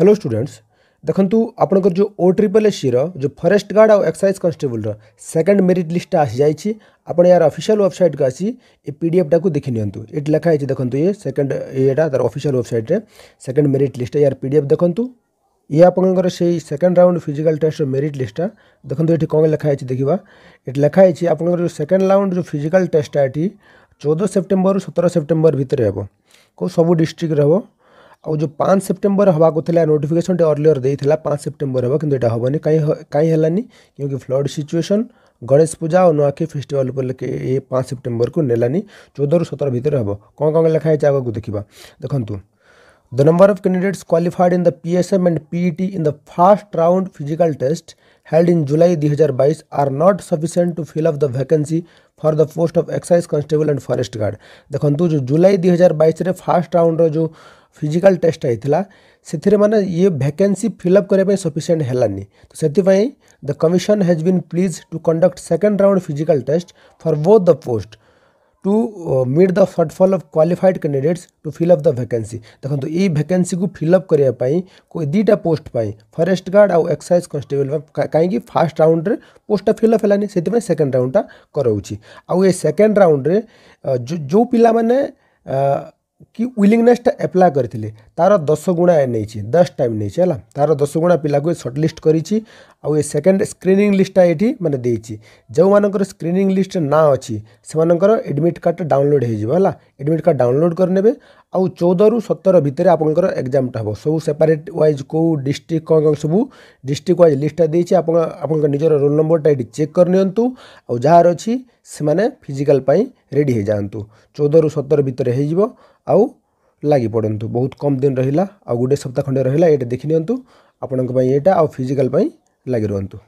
hello students देखु आप जो ओ ट्रिपल एस जो फरेस्ट गार्ड आउ excise constable second merit list आसी जाइए आप अफिशियाल वेबसाइट को आसी ए पी डी एफ्टा को देखी निट लिखाई देखते ये सेकेंड ये तरह official website second merit list यार पी डी एफ देखु ये आपंकर सेकेंड राउंड फिजिकाल टेस्टर मेरीट लिस्टा देखो ये कौन लिखाई देखा ये लिखाई आप सेकेंड राउंड जो फिजिकाल टेस्टा ये चौदह सेप्टेम्बर सतर सेप्टेम्बर भितर हे कौ सब डिस्ट्रिक्ट आज जो पाँच सेप्टेम्बर हाँ कहला नोटिकेसन टे अर्लीयर देता पाँच सेप्टेम्बर हम कि हेनी कहीं क्योंकि फ्लड सिचुएसन गणेश पूजा और नुआखी फेस्टिवल पर ये पाँच सेप्टेम्बर को नेलानी चौदह रु सतर भितर हे कौन कौन लिखा है आगे देखा देखो the number of candidates qualified in the PSM and PET in the first round physical test held in July 2022 are not sufficient to fill up the vacancy for the post of excise constable and forest guard देखो जो जुलाई दुई हजार बैस में first round रो physical test होता से मैंने ये भैकेन्सी फिलअप करने सफिसीयंट है तो से commission has been pleased to conduct second round physical test for both the post to meet the shortfall of qualified candidates to fill up the vacancy देखो ये भैकेन्सी को फिलअप करने दुईटा पोस्ट फरेस्ट गार्ड आउ excise constable कहीं first round पोस्टा fill up है से सेकेंड राउंडा कराऊ सेकेंड राउंड जो जो पिला मैंने କି ୱିଲିଙ୍ଗନେସ୍ଟା ଆପ୍ଲାଏ କରିଥିଲେ ତା'ର ଦଶ ଗୁଣା ନେଇଛି ଦଶ ଟାଇମ୍ ନେଇଛି ହେଲା ତା'ର ଦଶ ଗୁଣା ପିଲାକୁ ସର୍ଟ ଲିଷ୍ଟ କରିଛି ଆଉ ଏ ସେକେଣ୍ଡ ସ୍କ୍ରିନିଂ ଲିଷ୍ଟଟା ଏଠି ମାନେ ଦେଇଛି ଯେଉଁମାନଙ୍କର ସ୍କ୍ରିନିଂ ଲିଷ୍ଟରେ ନାଁ ଅଛି ସେମାନଙ୍କର ଏଡ଼ମିଟ୍ କାର୍ଡ଼ଟା ଡାଉନଲୋଡ଼୍ ହେଇଯିବ ହେଲା ଏଡ଼ମିଟ୍ କାର୍ଡ଼ ଡାଉନଲୋଡ଼୍ କରିନେବେ ଆଉ ଚଉଦରୁ ସତର ଭିତରେ ଆପଣଙ୍କର ଏକ୍ଜାମ୍ଟା ହେବ ସବୁ ସେପାରେଟ୍ ୱାଇଜ୍ କେଉଁ ଡିଷ୍ଟ୍ରିକ୍ଟ କ'ଣ କ'ଣ ସବୁ ଡିଷ୍ଟ୍ରିକ୍ଟ ୱାଇଜ୍ ଲିଷ୍ଟଟା ଦେଇଛି ଆପଣ ଆପଣଙ୍କ ନିଜର ରୋଲ୍ ନମ୍ବରଟା ଏଠି ଚେକ୍ କରିନିଅନ୍ତୁ ଆଉ ଯାହାର ଅଛି ସେମାନେ ଫିଜିକାଲ୍ ପାଇଁ ରେଡ଼ି ହେଇଯାଆନ୍ତୁ ଚଉଦରୁ ସତର ଭିତରେ ହେଇଯିବ ଆଉ ଲାଗି ପଡ଼ନ୍ତୁ ବହୁତ କମ୍ ଦିନ ରହିଲା ଆଉ ଗୋଟେ ସପ୍ତାହ ଖଣ୍ଡେ ରହିଲା ଏଇଟା ଦେଖିନିଅନ୍ତୁ ଆପଣଙ୍କ ପାଇଁ ଏଇଟା ଆଉ ଫିଜିକାଲ୍ ପାଇଁ ଲାଗି ରୁହନ୍ତୁ